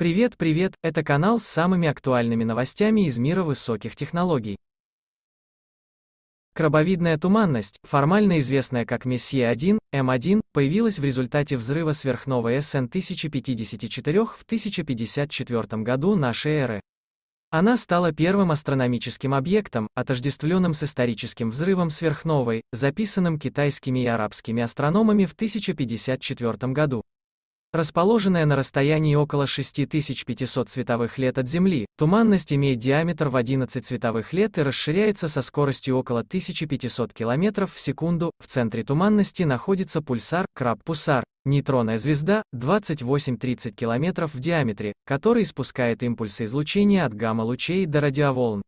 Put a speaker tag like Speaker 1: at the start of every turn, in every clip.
Speaker 1: Привет, привет, это канал с самыми актуальными новостями из мира высоких технологий. Крабовидная туманность, формально известная как Мессия-1, М1, появилась в результате взрыва сверхновой SN 1054 в 1054 году нашей эры. Она стала первым астрономическим объектом, отождествленным с историческим взрывом сверхновой, записанным китайскими и арабскими астрономами в 1054 году. Расположенная на расстоянии около 6500 световых лет от Земли, туманность имеет диаметр в 11 световых лет и расширяется со скоростью около 1500 км в секунду. В центре туманности находится пульсар, краб-пусар, нейтронная звезда, 28-30 км в диаметре, который испускает импульсы излучения от гамма-лучей до радиоволн.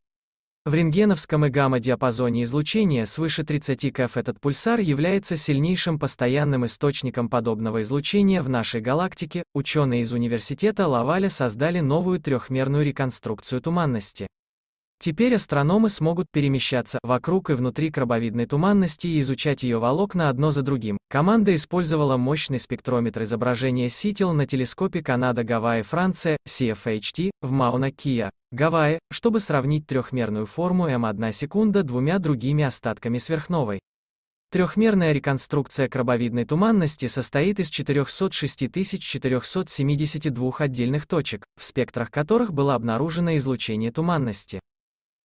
Speaker 1: В рентгеновском и гамма-диапазоне излучения свыше 30 КФ этот пульсар является сильнейшим постоянным источником подобного излучения в нашей галактике. Ученые из университета Лаваля создали новую трехмерную реконструкцию туманности. Теперь астрономы смогут перемещаться вокруг и внутри крабовидной туманности и изучать ее волокна одно за другим. Команда использовала мощный спектрометр изображения ситил на телескопе Канада, Гавайи, Франция, CFHT, в Мауна-Кия, Гавайи, чтобы сравнить трехмерную форму М1 секунда двумя другими остатками сверхновой. Трехмерная реконструкция крабовидной туманности состоит из 406 472 отдельных точек, в спектрах которых было обнаружено излучение туманности.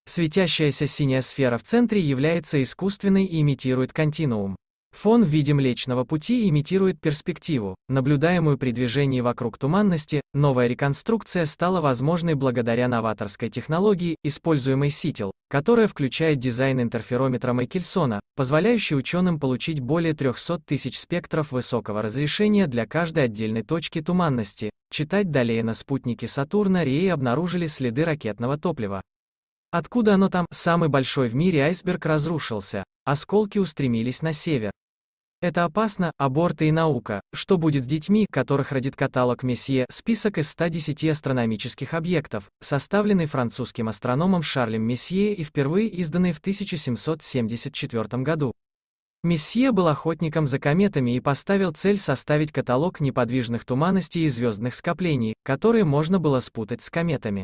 Speaker 1: Светящаяся синяя сфера в центре является искусственной и имитирует континуум. Фон в виде Млечного Пути имитирует перспективу, наблюдаемую при движении вокруг туманности, новая реконструкция стала возможной благодаря новаторской технологии, используемой Ситил, которая включает дизайн интерферометра Майкельсона, позволяющий ученым получить более 300 тысяч спектров высокого разрешения для каждой отдельной точки туманности. Читать далее на спутнике Сатурна Реи обнаружили следы ракетного топлива. Откуда оно там? Самый большой в мире айсберг разрушился, осколки устремились на север. Это опасно, аборты и наука. Что будет с детьми, которых родит каталог Месье? Список из 110 астрономических объектов, составленный французским астрономом Шарлем Месье и впервые изданный в 1774 году. Месье был охотником за кометами и поставил цель составить каталог неподвижных туманностей и звездных скоплений, которые можно было спутать с кометами.